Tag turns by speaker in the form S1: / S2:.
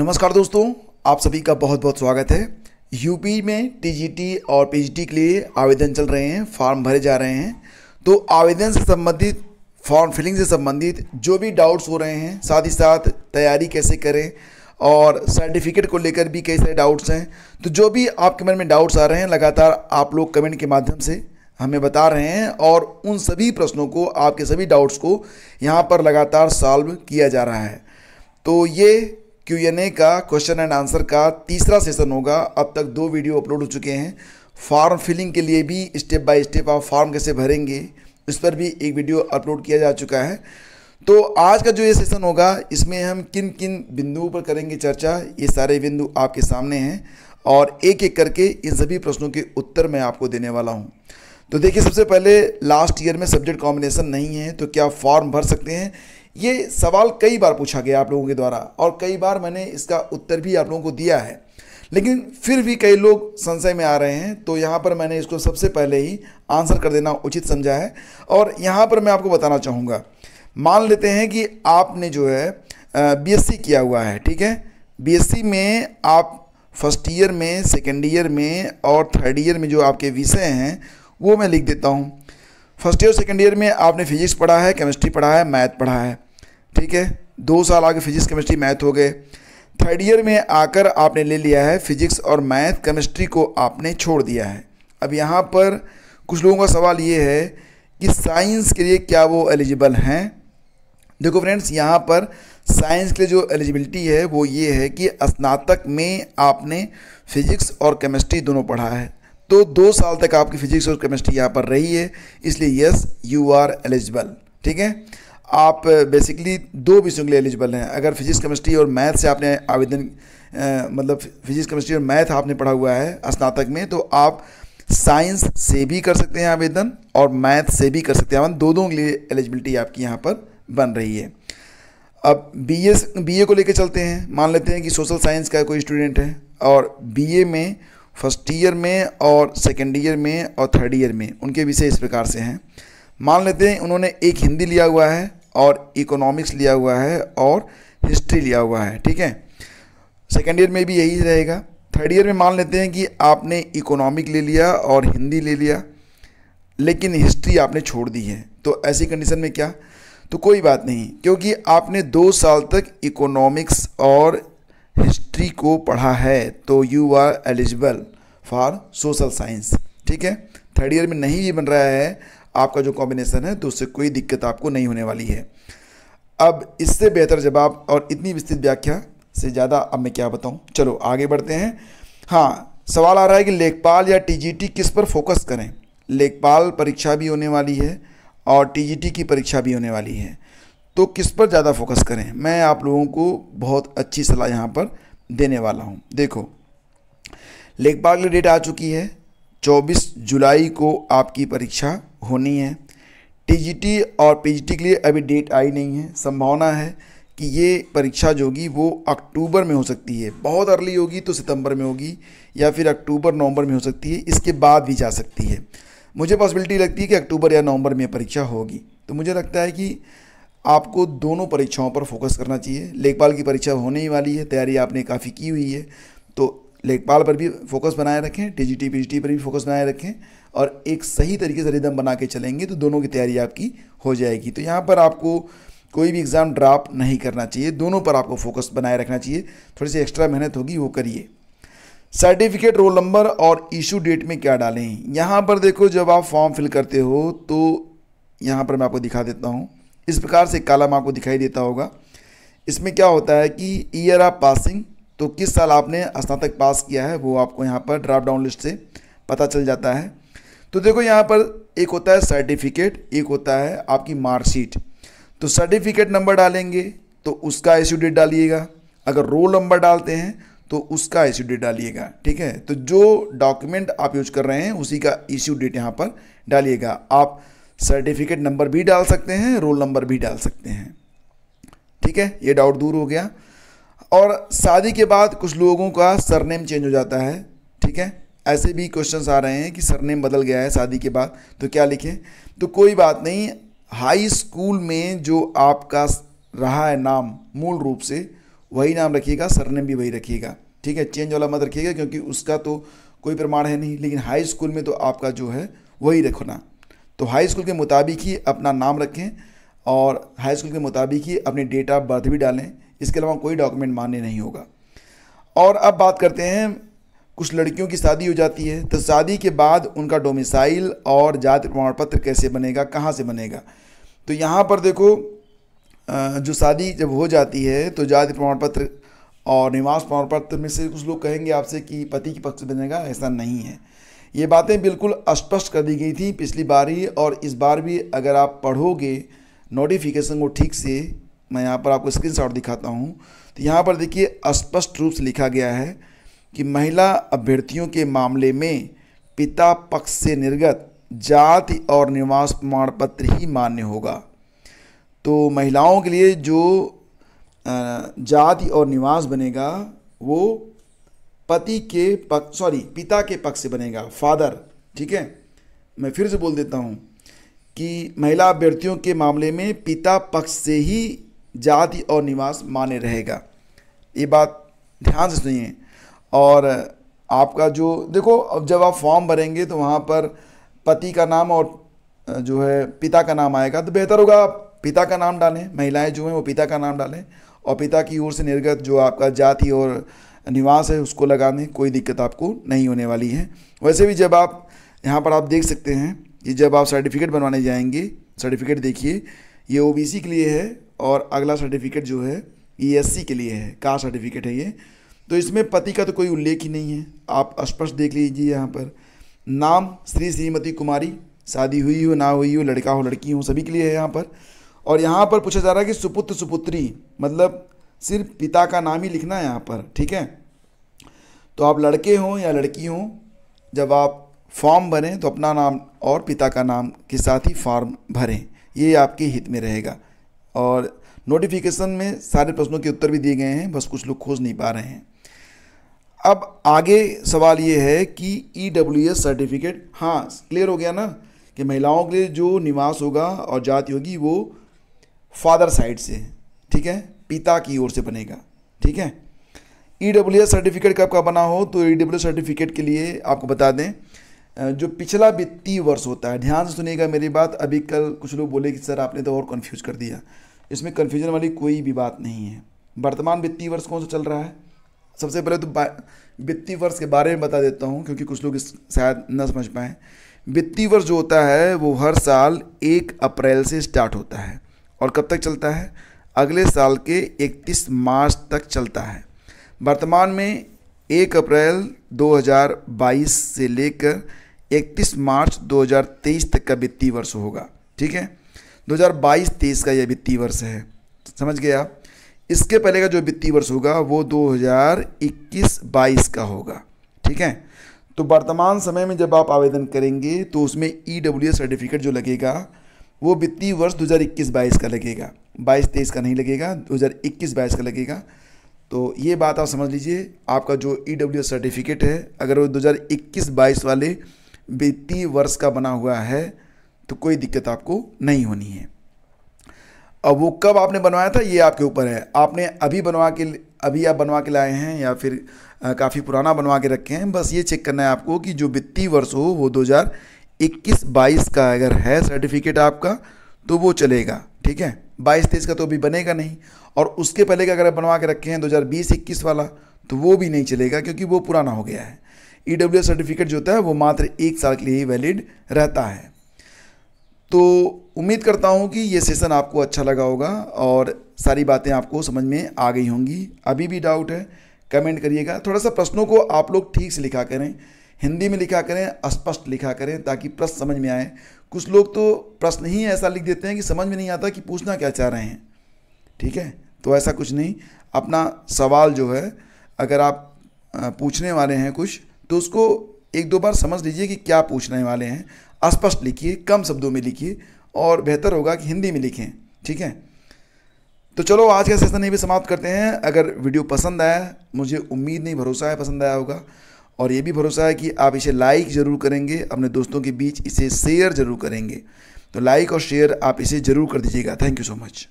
S1: नमस्कार दोस्तों आप सभी का बहुत बहुत स्वागत है यूपी में टीजीटी और पीजीटी के लिए आवेदन चल रहे हैं फॉर्म भरे जा रहे हैं तो आवेदन से संबंधित फॉर्म फिलिंग से संबंधित जो भी डाउट्स हो रहे हैं साथ ही साथ तैयारी कैसे करें और सर्टिफिकेट को लेकर भी कई सारे डाउट्स हैं तो जो भी आपके मन में डाउट्स आ रहे हैं लगातार आप लोग कमेंट के माध्यम से हमें बता रहे हैं और उन सभी प्रश्नों को आपके सभी डाउट्स को यहाँ पर लगातार सॉल्व किया जा रहा है तो ये क्यू एन ए का क्वेश्चन एंड आंसर का तीसरा सेशन होगा अब तक दो वीडियो अपलोड हो चुके हैं फॉर्म फिलिंग के लिए भी स्टेप बाय स्टेप आप फॉर्म कैसे भरेंगे उस पर भी एक वीडियो अपलोड किया जा चुका है तो आज का जो ये सेशन होगा इसमें हम किन किन बिंदुओं पर करेंगे चर्चा ये सारे बिंदु आपके सामने हैं और एक एक करके इन सभी प्रश्नों के उत्तर मैं आपको देने वाला हूँ तो देखिए सबसे पहले लास्ट ईयर में सब्जेक्ट कॉम्बिनेशन नहीं है तो क्या फॉर्म भर सकते हैं ये सवाल कई बार पूछा गया आप लोगों के द्वारा और कई बार मैंने इसका उत्तर भी आप लोगों को दिया है लेकिन फिर भी कई लोग संशय में आ रहे हैं तो यहाँ पर मैंने इसको सबसे पहले ही आंसर कर देना उचित समझा है और यहाँ पर मैं आपको बताना चाहूँगा मान लेते हैं कि आपने जो है बीएससी किया हुआ है ठीक है बीएससी में आप फर्स्ट ईयर में सेकेंड ईयर में और थर्ड ईयर में जो आपके विषय हैं वो मैं लिख देता हूँ फर्स्ट ईयर सेकेंड ईयर में आपने फिजिक्स पढ़ा है केमिस्ट्री पढ़ा है मैथ पढ़ा है ठीक है दो साल आगे फिजिक्स केमिस्ट्री मैथ हो गए थर्ड ईयर में आकर आपने ले लिया है फिजिक्स और मैथ केमिस्ट्री को आपने छोड़ दिया है अब यहाँ पर कुछ लोगों का सवाल ये है कि साइंस के लिए क्या वो एलिजिबल हैं देखो फ्रेंड्स यहाँ पर साइंस के लिए जो एलिजिबिलिटी है वो ये है कि स्नातक में आपने फिजिक्स और केमिस्ट्री दोनों पढ़ा है तो दो साल तक आपकी फिजिक्स और केमिस्ट्री यहाँ पर रही है इसलिए यस यू आर एलिजिबल ठीक है आप बेसिकली दो विषयों के लिए एलिजिबल हैं अगर फिजिक्स केमिस्ट्री और मैथ से आपने आवेदन मतलब फिजिक्स केमिस्ट्री और मैथ आपने पढ़ा हुआ है स्नातक में तो आप साइंस से भी कर सकते हैं आवेदन और मैथ से भी कर सकते हैं आवेदन दो दोनों के लिए एलिजिबिलिटी आपकी यहाँ पर बन रही है अब बीए बीए को लेकर चलते हैं मान लेते हैं कि सोशल साइंस का कोई स्टूडेंट है और बीए में फर्स्ट ईयर में और सेकेंड ईयर में और थर्ड ईयर में उनके विषय इस प्रकार से हैं मान लेते हैं उन्होंने एक हिंदी लिया हुआ है और इकोनॉमिक्स लिया हुआ है और हिस्ट्री लिया हुआ है ठीक है सेकेंड ईयर में भी यही रहेगा थर्ड ईयर में मान लेते हैं कि आपने इकोनॉमिक ले लिया और हिंदी ले लिया लेकिन हिस्ट्री आपने छोड़ दी है तो ऐसी कंडीशन में क्या तो कोई बात नहीं क्योंकि आपने दो साल तक इकोनॉमिक्स और हिस्ट्री को पढ़ा है तो you are eligible for social science ठीक है थर्ड ईयर में नहीं भी बन रहा है आपका जो कॉम्बिनेसन है तो उससे कोई दिक्कत आपको नहीं होने वाली है अब इससे बेहतर जवाब और इतनी विस्तृत व्याख्या से ज़्यादा अब मैं क्या बताऊँ चलो आगे बढ़ते हैं हाँ सवाल आ रहा है कि लेखपाल या टी किस पर फोकस करें लेखपाल परीक्षा भी होने वाली है और टी की परीक्षा भी होने वाली है तो किस पर ज़्यादा फोकस करें मैं आप लोगों को बहुत अच्छी सलाह यहाँ पर देने वाला हूँ देखो लेखपाल की डेट आ चुकी है 24 जुलाई को आपकी परीक्षा होनी है टी और पी के लिए अभी डेट आई नहीं है संभावना है कि ये परीक्षा जो होगी वो अक्टूबर में हो सकती है बहुत अर्ली होगी तो सितंबर में होगी या फिर अक्टूबर नवंबर में हो सकती है इसके बाद भी जा सकती है मुझे पॉसिबिलिटी लगती है कि अक्टूबर या नवंबर में परीक्षा होगी तो मुझे लगता है कि आपको दोनों परीक्षाओं पर फोकस करना चाहिए लेखपाल की परीक्षा होने ही वाली है तैयारी आपने काफ़ी की हुई है तो लेखपाल पर भी फोकस बनाए रखें टी पीजीटी पर भी फोकस बनाए रखें और एक सही तरीके से रिदम बना के चलेंगे तो दोनों की तैयारी आपकी हो जाएगी तो यहाँ पर आपको कोई भी एग्ज़ाम ड्रॉप नहीं करना चाहिए दोनों पर आपको फोकस बनाए रखना चाहिए थोड़ी सी एक्स्ट्रा मेहनत होगी वो करिए सर्टिफिकेट रोल नंबर और इशू डेट में क्या डालें यहाँ पर देखो जब आप फॉर्म फिल करते हो तो यहाँ पर मैं आपको दिखा देता हूँ इस प्रकार से कालम आपको दिखाई देता होगा इसमें क्या होता है कि ईयर ऑफ पासिंग तो किस साल आपने स्नातक पास किया है वो आपको यहाँ पर ड्राफ्ट डाउन लिस्ट से पता चल जाता है तो देखो यहाँ पर एक होता है सर्टिफिकेट एक होता है आपकी मार्कशीट तो सर्टिफिकेट नंबर डालेंगे तो उसका इश्यू डेट डालिएगा अगर रोल नंबर डालते हैं तो उसका इश्यू डेट डालिएगा ठीक है तो जो डॉक्यूमेंट आप यूज कर रहे हैं उसी का इश्यू डेट यहाँ पर डालिएगा आप सर्टिफिकेट नंबर भी डाल सकते हैं रोल नंबर भी डाल सकते हैं ठीक है ये डाउट दूर हो गया और शादी के बाद कुछ लोगों का सरनेम चेंज हो जाता है ठीक है ऐसे भी क्वेश्चंस आ रहे हैं कि सरनेम बदल गया है शादी के बाद तो क्या लिखें तो कोई बात नहीं हाई स्कूल में जो आपका रहा है नाम मूल रूप से वही नाम रखिएगा सरनेम भी वही रखिएगा ठीक है चेंज वाला मत रखिएगा क्योंकि उसका तो कोई प्रमाण है नहीं लेकिन हाई स्कूल में तो आपका जो है वही रखना तो हाई स्कूल के मुताबिक ही अपना नाम रखें और हाई स्कूल के मुताबिक ही अपनी डेट ऑफ बर्थ भी डालें इसके अलावा कोई डॉक्यूमेंट मान्य नहीं होगा और अब बात करते हैं कुछ लड़कियों की शादी हो जाती है तो शादी के बाद उनका डोमिसाइल और जाति प्रमाण पत्र कैसे बनेगा कहाँ से बनेगा तो यहाँ पर देखो जो शादी जब हो जाती है तो जाति प्रमाण पत्र और निवास प्रमाण पत्र में से कुछ लोग कहेंगे आपसे कि पति की पक्ष बनेगा ऐसा नहीं है ये बातें बिल्कुल स्पष्ट कर दी गई थी पिछली बार ही और इस बार भी अगर आप पढ़ोगे नोटिफिकेशन को ठीक से मैं यहाँ पर आपको स्क्रीनशॉट दिखाता हूँ तो यहाँ पर देखिए स्पष्ट रूप से लिखा गया है कि महिला अभ्यर्थियों के मामले में पिता पक्ष से निर्गत जाति और निवास प्रमाण पत्र ही मान्य होगा तो महिलाओं के लिए जो जाति और निवास बनेगा वो पति के पक्ष सॉरी पिता के पक्ष से बनेगा फादर ठीक है मैं फिर से बोल देता हूँ कि महिला अभ्यर्थियों के मामले में पिता पक्ष से ही जाति और निवास माने रहेगा ये बात ध्यान से सुनिए और आपका जो देखो अब जब आप फॉर्म भरेंगे तो वहाँ पर पति का नाम और जो है पिता का नाम आएगा तो बेहतर होगा आप पिता का नाम डालें महिलाएं जो हैं वो पिता का नाम डालें और पिता की ओर से निर्गत जो आपका जाति और निवास है उसको लगा दें कोई दिक्कत आपको नहीं होने वाली है वैसे भी जब आप यहाँ पर आप देख सकते हैं कि जब आप सर्टिफिकेट बनवाने जाएंगे सर्टिफिकेट देखिए ये ओ के लिए है और अगला सर्टिफिकेट जो है ई e के लिए है का सर्टिफिकेट है ये तो इसमें पति का तो कोई उल्लेख ही नहीं है आप स्पष्ट देख लीजिए यहाँ पर नाम श्री श्रीमती कुमारी शादी हुई हो ना हुई हो लड़का हो लड़की हो सभी के लिए है यहाँ पर और यहाँ पर पूछा जा रहा है कि सुपुत्र सुपुत्री मतलब सिर्फ पिता का नाम ही लिखना है यहाँ पर ठीक है तो आप लड़के हों या लड़की हों जब आप फॉर्म भरें तो अपना नाम और पिता का नाम के साथ ही फॉर्म भरें ये आपके हित में रहेगा और नोटिफिकेशन में सारे प्रश्नों के उत्तर भी दिए गए हैं बस कुछ लोग खोज नहीं पा रहे हैं अब आगे सवाल ये है कि ई डब्ल्यू एस सर्टिफिकेट हाँ क्लियर हो गया ना कि महिलाओं के लिए जो निवास होगा और जाति होगी वो फादर साइड से ठीक है पिता की ओर से बनेगा ठीक है ई डब्ल्यू एस सर्टिफिकेट कब का बना हो तो ई डब्ल्यू सर्टिफिकेट के लिए आपको बता दें जो पिछला वित्तीय वर्ष होता है ध्यान से सुनिएगा मेरी बात अभी कल कुछ लोग बोले कि सर आपने तो और कन्फ्यूज कर दिया इसमें कन्फ्यूजन वाली कोई भी बात नहीं है वर्तमान वित्तीय वर्ष कौन सा चल रहा है सबसे पहले तो वित्तीय वर्ष के बारे में बता देता हूँ क्योंकि कुछ लोग इस शायद न समझ पाएँ वित्तीय वर्ष जो होता है वो हर साल एक अप्रैल से स्टार्ट होता है और कब तक चलता है अगले साल के 31 मार्च तक चलता है वर्तमान में एक अप्रैल 2022 से लेकर 31 मार्च 2023 तक का वित्तीय वर्ष होगा ठीक है 2022-23 का यह वित्तीय वर्ष है समझ गया इसके पहले का जो वित्तीय वर्ष होगा वो 2021-22 का होगा ठीक है तो वर्तमान समय में जब आप आवेदन करेंगे तो उसमें ई e सर्टिफिकेट जो लगेगा वो वित्तीय वर्ष 2021-22 का लगेगा 22-23 का नहीं लगेगा 2021-22 का लगेगा तो ये बात आप समझ लीजिए आपका जो ई e सर्टिफिकेट है अगर वो 2021-22 वाले वित्तीय वर्ष का बना हुआ है तो कोई दिक्कत आपको नहीं होनी है अब वो कब आपने बनवाया था ये आपके ऊपर है आपने अभी बनवा के अभी आप बनवा के लाए हैं या फिर काफ़ी पुराना बनवा के रखे हैं बस ये चेक करना है आपको कि जो वित्तीय वर्ष हो वो 2021-22 का अगर है सर्टिफिकेट आपका तो वो चलेगा ठीक है बाईस तेईस का तो अभी बनेगा नहीं और उसके पहले का अगर बनवा के रखे हैं दो हज़ार वाला तो वो भी नहीं चलेगा क्योंकि वो पुराना हो गया है ई e सर्टिफिकेट जो होता है वो मात्र एक साल के लिए ही वैलिड रहता है तो उम्मीद करता हूँ कि ये सेशन आपको अच्छा लगा होगा और सारी बातें आपको समझ में आ गई होंगी अभी भी डाउट है कमेंट करिएगा थोड़ा सा प्रश्नों को आप लोग ठीक से लिखा करें हिंदी में लिखा करें स्पष्ट लिखा करें ताकि प्रश्न समझ में आए कुछ लोग तो प्रश्न ही ऐसा लिख देते हैं कि समझ में नहीं आता कि पूछना क्या चाह रहे हैं ठीक है तो ऐसा कुछ नहीं अपना सवाल जो है अगर आप पूछने वाले हैं कुछ तो उसको एक दो बार समझ लीजिए कि क्या पूछने वाले हैं अस्पष्ट लिखिए कम शब्दों में लिखिए और बेहतर होगा कि हिंदी में लिखें ठीक है तो चलो आज का सेशन ये भी समाप्त करते हैं अगर वीडियो पसंद आया मुझे उम्मीद नहीं भरोसा है पसंद आया होगा और ये भी भरोसा है कि आप इसे लाइक ज़रूर करेंगे अपने दोस्तों के बीच इसे शेयर ज़रूर करेंगे तो लाइक और शेयर आप इसे ज़रूर कर दीजिएगा थैंक यू सो मच